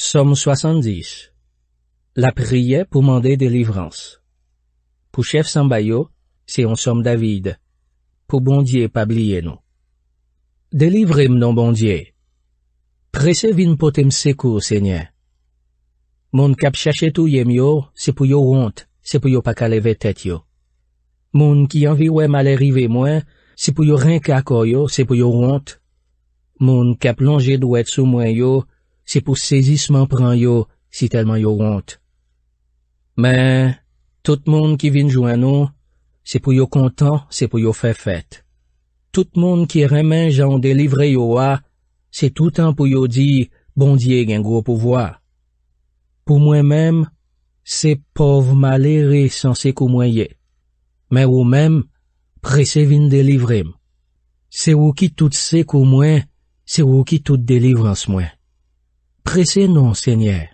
SOMM SOASANDIX LA PRIYE POU MANDE DELIVRANS POU CHEF SOMBAYO, SE YON SOM DAVID POU BONDIYE PABLIYE NO DELIVRIM NON BONDIYE PRESE VIN POTEM SEKOU SENYE MOUN KAP CHACHETOU YEM YO, SE POU YO WONTE, SE POU YO PAKA LEVE TET YO MOUN KI YANVI WEM ALERIVE MOEN, SE POU YO RENKA KOYO, SE POU YO WONTE MOUN KAP LONJE DWET SOU MOEN YO, SE POU YO RENKA KOYO Se pou sezisman pran yo, si telman yo wante. Men, tout moun ki vin jwen nou, se pou yo kontan, se pou yo fefet. Tout moun ki remen jan delivre yo a, se toutan pou yo di, bondye gen gro pouvoa. Pou mwen men, se pov malere san se kou mwen ye. Men ou men, prese vin delivre. Se ou ki tout se kou mwen, se ou ki tout delivre ans mwen. pressez-nous, Seigneur.